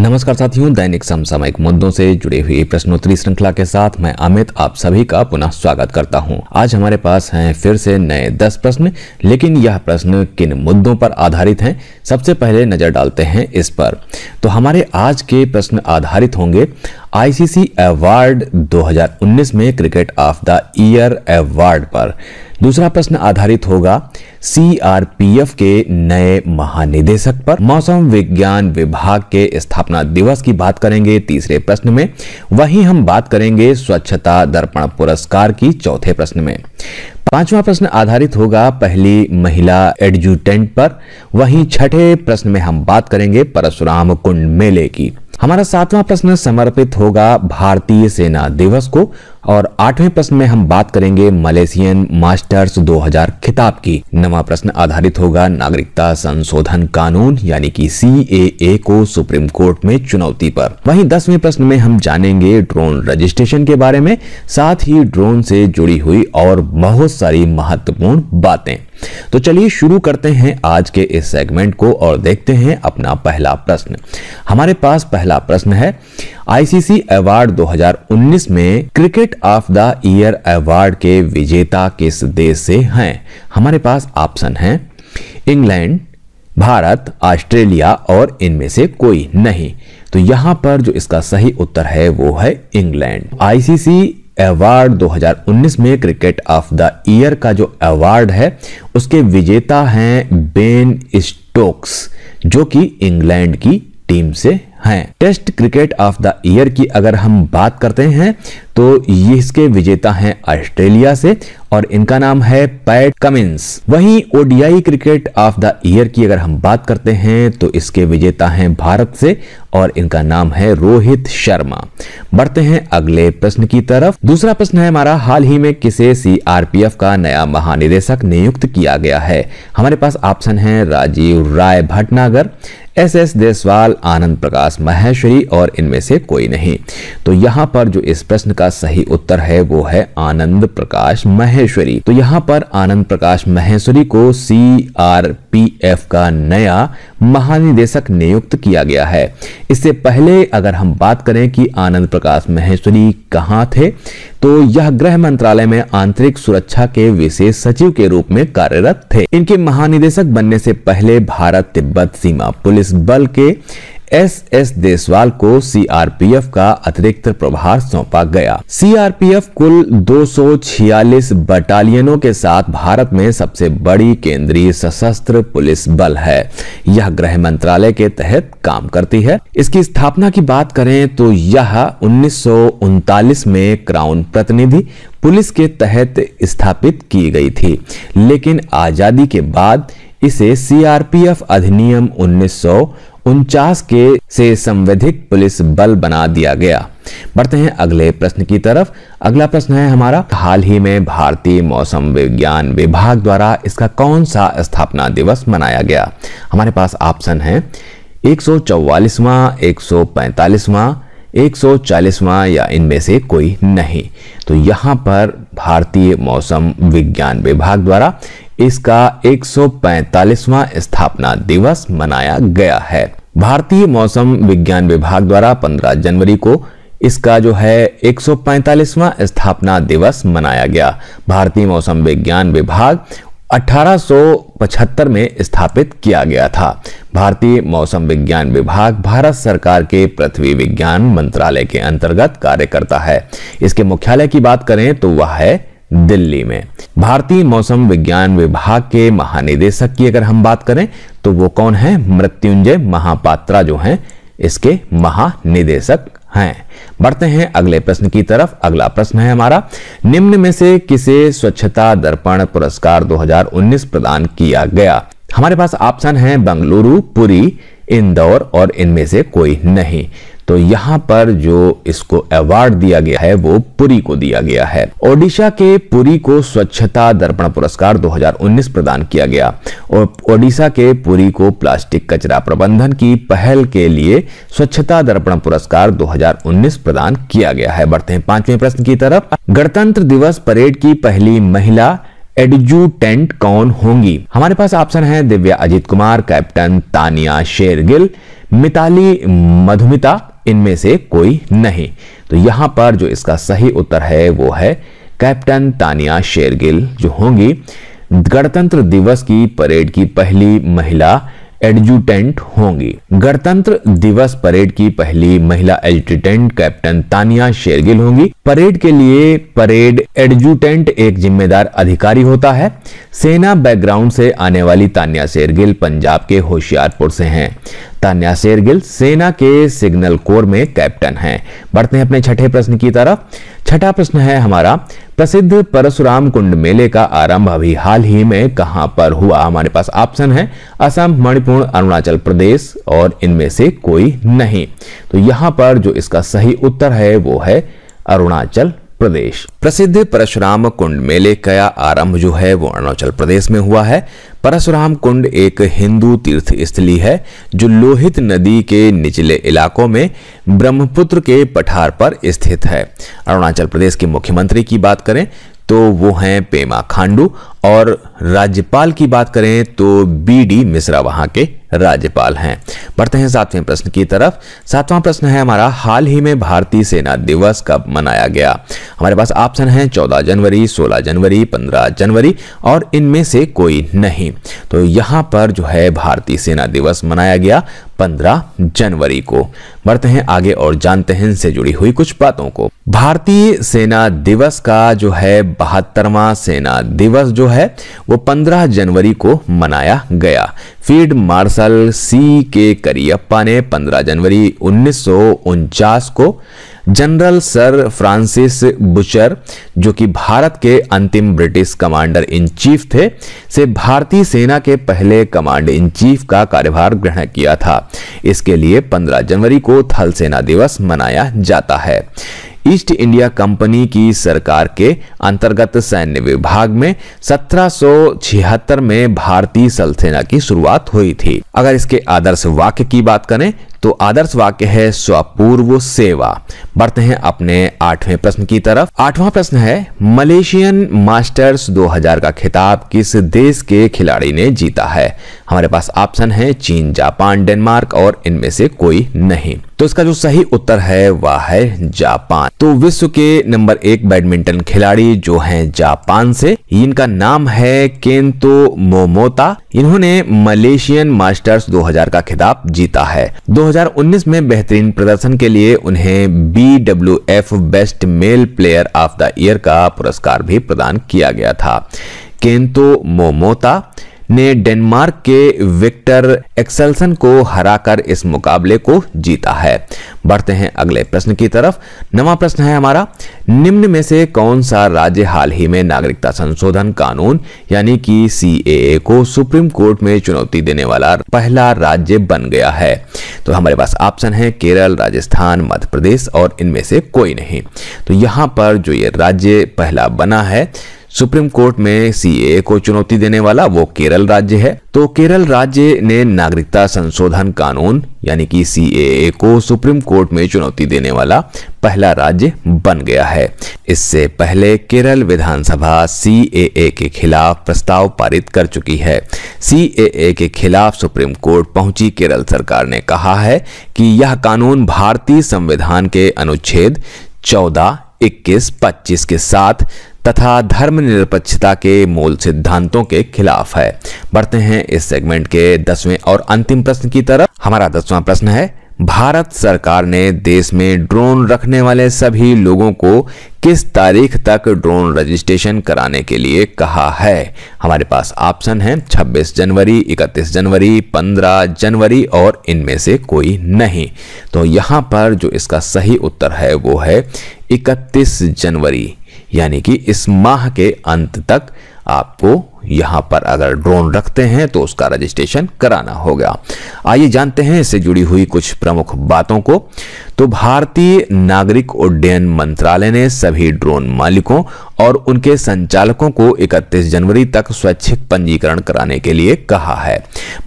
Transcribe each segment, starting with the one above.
नमस्कार साथियों दैनिक समसामयिक मुद्दों से जुड़े हुए प्रश्नोत्तरी श्रृंखला के साथ मैं अमित आप सभी का पुनः स्वागत करता हूं। आज हमारे पास हैं फिर से नए दस प्रश्न लेकिन यह प्रश्न किन मुद्दों पर आधारित हैं सबसे पहले नजर डालते हैं इस पर तो हमारे आज के प्रश्न आधारित होंगे आईसीसी अवार्ड 2019 में cricket of the year award पर दूसरा प्रश्न आधारित होगा सीआरपीएफ के नए महानिदेशक पर मौसम विज्ञान विभाग के स्थापना दिवस की बात करेंगे तीसरे प्रश्न में वहीं हम बात करेंगे स्वच्छता दर्पण पुरस्कार की चौथे प्रश्न में पांचवा प्रश्न आधारित होगा पहली महिला एडजुटेंट पर वहीं छठे प्रश्न में हम बात करेंगे परशुराम कुंड मेले की हमारा सातवां प्रश्न समर्पित होगा भारतीय सेना दिवस को और आठवें प्रश्न में हम बात करेंगे मलेशियन मास्टर्स 2000 खिताब की नवा प्रश्न आधारित होगा नागरिकता संशोधन कानून यानी कि सी को सुप्रीम कोर्ट में चुनौती पर वहीं दसवें प्रश्न में हम जानेंगे ड्रोन रजिस्ट्रेशन के बारे में साथ ही ड्रोन से जुड़ी हुई और बहुत सारी महत्वपूर्ण बातें तो चलिए शुरू करते हैं आज के इस सेगमेंट को और देखते हैं अपना पहला प्रश्न हमारे पास पहला प्रश्न है आईसीसी अवार्ड 2019 में cricket state of the year award के विजेता किस देश से हैं हमारे पास ऑप्शन हैं इंग्लैंड भारत ऑस्ट्रेलिया और इनमें से कोई नहीं तो यहाँ पर जो इसका सही उत्तर है वो है इंग्लैंड आईसीसी अवार्ड 2019 में क्रिकेट ऑफ द ईयर का जो अवार्ड है उसके विजेता हैं बेन स्टोक्स जो कि इंग्लैंड की टीम से हैं test cricket of the year की अगर हम बात करते हैं तो ये इसके विजेता हैं ऑस्ट्रेलिया से और इनका नाम है पैट कमिंस वहीं ODI cricket of the year की अगर हम बात करते हैं तो इसके विजेता हैं भारत से और इनका नाम है रोहित शर्मा बढ़ते हैं अगले प्रश्न की तरफ दूसरा प्रश्न है हमारा हाल ही में किसे सीआरपीएफ का नया महानिदेशक नियुक्त किया गया है हमारे पास ऑप्शन है राजीव राय भटनागर एस एस देसवाल आनंद प्रकाश पास महेश्वरी और इनमें से कोई नहीं तो यहाँ पर जो इस प्रश्न का सही उत्तर है वो है आनंद प्रकाश महेश्वरी तो यहाँ पर आनंद प्रकाश महेश्वरी को सी आर पी एफ का नया महानिदेशक नियुक्त किया गया है इससे पहले अगर हम बात करें कि आनंद प्रकाश महेश्वरी कहाँ थे तो यह गृह मंत्रालय में आंतरिक सुरक्षा के विशेष सचिव के रूप में कार्यरत थे इनके महानिदेशक बनने से पहले भारत तिब्बत सीमा पुलिस बल के एस एस देसवाल को सीआरपीएफ का अतिरिक्त प्रभार सौंपा गया सीआरपीएफ कुल 246 बटालियनों के साथ भारत में सबसे बड़ी केंद्रीय सशस्त्र पुलिस बल है यह गृह मंत्रालय के तहत काम करती है इसकी स्थापना की बात करें तो यह उन्नीस में क्राउन प्रतिनिधि पुलिस के तहत स्थापित की गई थी लेकिन आजादी के बाद इसे सीआरपीएफ अधिनियम उन्नीस के से संवैधिक पुलिस बल बना दिया गया बढ़ते हैं अगले प्रश्न की तरफ अगला प्रश्न है हमारा हाल ही में भारतीय मौसम विज्ञान विभाग द्वारा इसका कौन सा स्थापना दिवस मनाया गया हमारे पास ऑप्शन है एक सौ चौवालीसवां एक सौ पैंतालीसवां एक सौ चालीसवां या इनमें से कोई नहीं तो यहाँ पर भारतीय मौसम विज्ञान विभाग द्वारा इसका 145वां स्थापना दिवस मनाया गया है भारतीय मौसम विज्ञान विभाग द्वारा 15 जनवरी को इसका जो है 145वां स्थापना दिवस मनाया गया भारतीय मौसम विज्ञान विभाग 1875 में स्थापित किया गया था भारतीय मौसम विज्ञान विभाग भारत सरकार के पृथ्वी विज्ञान मंत्रालय के अंतर्गत कार्य करता है इसके मुख्यालय की बात करें तो वह है दिल्ली में भारतीय मौसम विज्ञान विभाग के महानिदेशक की अगर हम बात करें तो वो कौन है मृत्युंजय महापात्रा जो हैं इसके महानिदेशक हैं बढ़ते हैं अगले प्रश्न की तरफ अगला प्रश्न है हमारा निम्न में से किसे स्वच्छता दर्पण पुरस्कार 2019 प्रदान किया गया हमारे पास ऑप्शन है बंगलुरु पुरी इंदौर और इनमें से कोई नहीं तो यहाँ पर जो इसको अवार्ड दिया गया है वो पुरी को दिया गया है ओडिशा के पुरी को स्वच्छता दर्पण पुरस्कार 2019 प्रदान किया गया और ओडिशा के पुरी को प्लास्टिक कचरा प्रबंधन की पहल के लिए स्वच्छता दर्पण पुरस्कार 2019 प्रदान किया गया है बढ़ते हैं पांचवें प्रश्न की तरफ गणतंत्र दिवस परेड की पहली महिला एडजूटेंट कौन होंगी हमारे पास ऑप्शन है दिव्या अजीत कुमार कैप्टन तानिया शेरगिल मिताली मधुमिता इनमें से कोई नहीं तो यहां पर जो इसका सही उत्तर है वो है कैप्टन तानिया शेरगिल जो होंगी गणतंत्र दिवस की परेड की पहली महिला एडजुटेंट होंगी गणतंत्र दिवस परेड की पहली महिला एडजुटेंट कैप्टन तानिया शेरगिल होंगी परेड के लिए परेड एडजुटेंट एक जिम्मेदार अधिकारी होता है सेना बैकग्राउंड से आने वाली तानिया शेरगिल पंजाब के होशियारपुर से हैं तान्या शेरगिल सेना के सिग्नल कोर में कैप्टन हैं बढ़ते हैं अपने छठे प्रश्न की तरफ छठा प्रश्न है हमारा प्रसिद्ध परशुराम कुंड मेले का आरंभ अभी हाल ही में कहां पर हुआ हमारे पास ऑप्शन है असम मणिपुर अरुणाचल प्रदेश और इनमें से कोई नहीं तो यहां पर जो इसका सही उत्तर है वो है अरुणाचल प्रदेश प्रसिद्ध परशुराम कुंड मेले का आरंभ जो है वो अरुणाचल प्रदेश में हुआ है परशुराम कुंड एक हिंदू तीर्थ स्थली है जो लोहित नदी के निचले इलाकों में ब्रह्मपुत्र के पठार पर स्थित है अरुणाचल प्रदेश के मुख्यमंत्री की बात करें तो वो हैं पेमा खांडू और राज्यपाल की बात करें तो बी डी मिश्रा वहां के राज्यपाल हैं बढ़ते हैं सातवें प्रश्न की तरफ सातवां प्रश्न है हमारा हाल ही में भारतीय सेना दिवस कब मनाया गया हमारे पास ऑप्शन है चौदह जनवरी सोलह जनवरी पंद्रह जनवरी और इनमें से कोई नहीं तो यहाँ पर जो है भारतीय सेना दिवस मनाया गया 15 जनवरी को बढ़ते हैं आगे और जानते हैं इनसे जुड़ी हुई कुछ बातों को भारतीय सेना दिवस का जो है बहत्तरवा सेना दिवस जो है वो 15 जनवरी को मनाया गया फील्ड मार्शल दरअसल सी के करियप्पा ने 15 जनवरी उन्नीस को जनरल सर फ्रांसिस बुचर जो कि भारत के अंतिम ब्रिटिश कमांडर इन चीफ थे से भारतीय सेना के पहले कमांड इन चीफ का कार्यभार ग्रहण किया था इसके लिए 15 जनवरी को थल सेना दिवस मनाया जाता है ईस्ट इंडिया कंपनी की सरकार के अंतर्गत सैन्य विभाग में 1776 में भारतीय सलसेना की शुरुआत हुई थी अगर इसके आदर्श वाक्य की बात करें तो आदर्श वाक्य है स्वपूर्व सेवा बढ़ते हैं अपने आठवें प्रश्न की तरफ आठवां प्रश्न है मलेशियन मास्टर्स 2000 का खिताब किस देश के खिलाड़ी ने जीता है हमारे पास ऑप्शन है चीन जापान डेनमार्क और इनमें से कोई नहीं तो इसका जो सही उत्तर है वह है जापान तो विश्व के नंबर एक बैडमिंटन खिलाड़ी जो हैं जापान से इनका नाम है केंतो मोमोता इन्होंने मलेशियन मास्टर्स 2000 का खिताब जीता है 2019 में बेहतरीन प्रदर्शन के लिए उन्हें B best male player of the year का पुरस्कार भी प्रदान किया गया था केंतो मोमोता ने डेनमार्क के विक्टर एक्सेलसन को हराकर इस मुकाबले को जीता है बढ़ते हैं अगले प्रश्न की तरफ नवा प्रश्न है हमारा निम्न में से कौन सा राज्य हाल ही में नागरिकता संशोधन कानून यानी कि सी को सुप्रीम कोर्ट में चुनौती देने वाला पहला राज्य बन गया है तो हमारे पास ऑप्शन है केरल राजस्थान मध्य प्रदेश और इनमें से कोई नहीं तो यहाँ पर जो ये राज्य पहला बना है सुप्रीम कोर्ट में सीए को चुनौती देने वाला वो केरल राज्य है तो केरल राज्य ने नागरिकता संशोधन कानून यानी कि सीएए को सुप्रीम कोर्ट में चुनौती देने वाला पहला राज्य बन गया है इससे पहले केरल विधानसभा सीएए के खिलाफ प्रस्ताव पारित कर चुकी है सीएए के खिलाफ सुप्रीम कोर्ट पहुंची केरल सरकार ने कहा है कि यह कानून भारतीय संविधान के अनुच्छेद 14, 21, 25 के साथ तथा धर्मनिरपेक्षता के मूल सिद्धांतों के खिलाफ है बढ़ते हैं इस सेगमेंट के दसवें और अंतिम प्रश्न की तरफ हमारा दसवां प्रश्न है भारत सरकार ने देश में ड्रोन रखने वाले सभी लोगों को किस तारीख तक ड्रोन रजिस्ट्रेशन कराने के लिए कहा है हमारे पास ऑप्शन है 26 जनवरी 31 जनवरी 15 जनवरी और इनमें से कोई नहीं तो यहाँ पर जो इसका सही उत्तर है वो है 31 जनवरी यानी कि इस माह के अंत तक आपको यहाँ पर अगर ड्रोन रखते हैं तो उसका रजिस्ट्रेशन कराना होगा आइए जानते हैं इससे जुड़ी हुई कुछ प्रमुख बातों को तो भारतीय नागरिक उड्डयन मंत्रालय ने सभी ड्रोन मालिकों और उनके संचालकों को 31 जनवरी तक स्वैच्छिक पंजीकरण कराने के लिए कहा है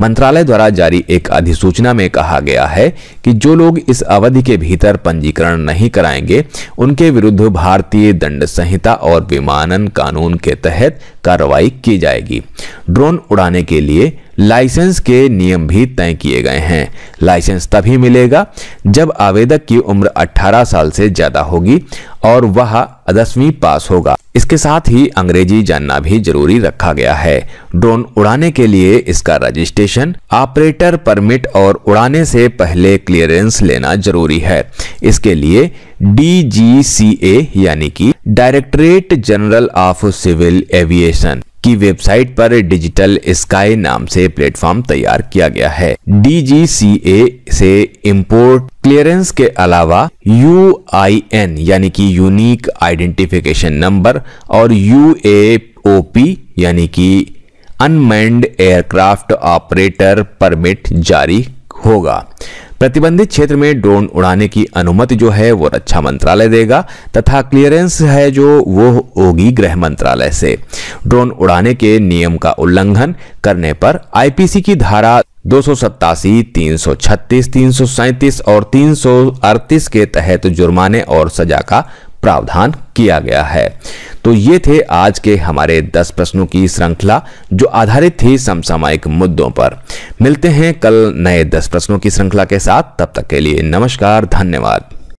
मंत्रालय द्वारा जारी एक अधिसूचना में कहा गया है कि जो लोग इस अवधि के भीतर पंजीकरण नहीं कराएंगे उनके विरुद्ध भारतीय दंड संहिता और विमानन कानून के तहत कार्रवाई की जाए जाएगी ड्रोन उड़ाने के लिए लाइसेंस के नियम भी तय किए गए हैं लाइसेंस तभी मिलेगा जब आवेदक की उम्र 18 साल से ज़्यादा होगी और वह दसवीं पास होगा इसके साथ ही अंग्रेजी जानना भी जरूरी रखा गया है ड्रोन उड़ाने के लिए इसका रजिस्ट्रेशन ऑपरेटर परमिट और उड़ाने से पहले क्लियरेंस लेना जरूरी है इसके लिए डी यानी कि directorate general of civil aviation की वेबसाइट पर डिजिटल स्काई नाम से प्लेटफॉर्म तैयार किया गया है डीजीसीए से इंपोर्ट क्लियरेंस के अलावा यू यानी कि यूनिक आइडेंटिफिकेशन नंबर और यू यानी कि अनमैंड एयरक्राफ्ट ऑपरेटर परमिट जारी होगा प्रतिबंधित क्षेत्र में ड्रोन उड़ाने की अनुमति जो है वो रक्षा मंत्रालय देगा तथा क्लियरेंस है जो वो होगी गृह मंत्रालय से ड्रोन उड़ाने के नियम का उल्लंघन करने पर आईपीसी की धारा दो सौ सत्तासी तीन सौ छत्तीस तीन सौ सैंतीस और तीन सौ अड़तीस के तहत जुर्माने और सजा का प्रावधान किया गया है तो ये थे आज के हमारे 10 प्रश्नों की श्रृंखला जो आधारित थी समसामयिक मुद्दों पर मिलते हैं कल नए 10 प्रश्नों की श्रृंखला के साथ तब तक के लिए नमस्कार धन्यवाद